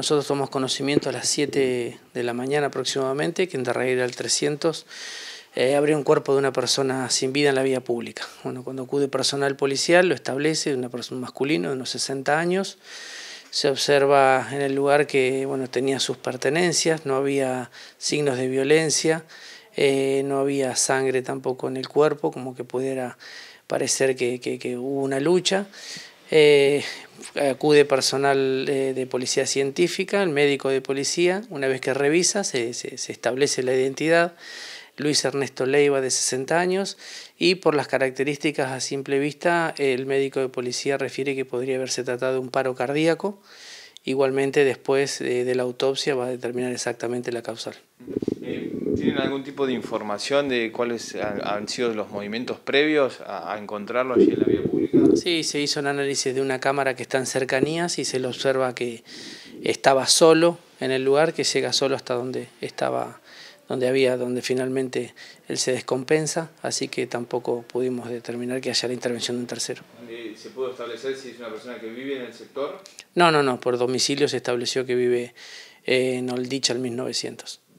Nosotros tomamos conocimiento a las 7 de la mañana aproximadamente, que en el al 300 eh, un cuerpo de una persona sin vida en la vía pública. Bueno, cuando acude personal policial lo establece, una persona masculina de unos 60 años. Se observa en el lugar que bueno, tenía sus pertenencias, no había signos de violencia, eh, no había sangre tampoco en el cuerpo, como que pudiera parecer que hubo una lucha. Eh, eh, acude personal eh, de policía científica, el médico de policía, una vez que revisa se, establece la identidad, Luis Ernesto Leiva de 60 años y por las características a simple vista el médico de policía refiere que podría haberse tratado de un paro cardíaco, igualmente después de, la autopsia va a determinar exactamente la causal. ¿Tienen algún tipo de información de cuáles han sido los movimientos previos a, encontrarlo allí en la vía pública? Sí, se hizo un análisis de una cámara que está en cercanías y se le observa que estaba solo en el lugar, que llega solo hasta donde estaba, donde había, donde finalmente él se descompensa, así que tampoco pudimos determinar que haya la intervención de un tercero. ¿Se pudo establecer si es una persona que vive en el sector? No, no, no, por domicilio se estableció que vive en Oldich al 1900.